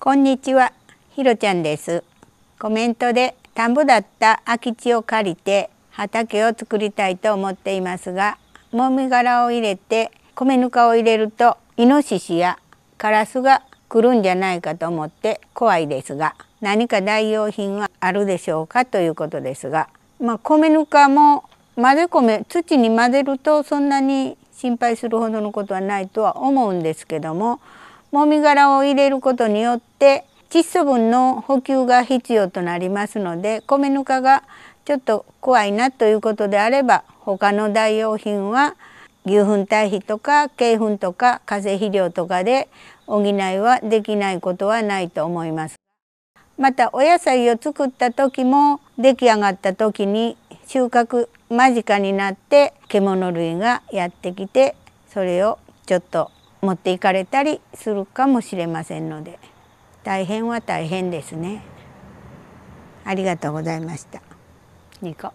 こんにちは、ひろちゃんです。コメントで田んぼだった空き地を借りて畑を作りたいと思っていますが、もみ殻を入れて米ぬかを入れるとイノシシやカラスが来るんじゃないかと思って怖いですが、何か代用品はあるでしょうかということですが、まあ、米ぬかも混ぜ米土に混ぜるとそんなに心配するほどのことはないとは思うんですけどももみ殻を入れることによって窒素分の補給が必要となりますので米ぬかがちょっと怖いなということであれば他の代用品は牛糞堆肥とか鶏糞とか化成肥料とかで補いはできないことはないと思います。またお野菜を作った時も出来上がった時に収穫間近になって獣類がやってきてそれをちょっと持っていかれたりするかもしれませんので大変は大変ですね。ありがとうございました。ニ個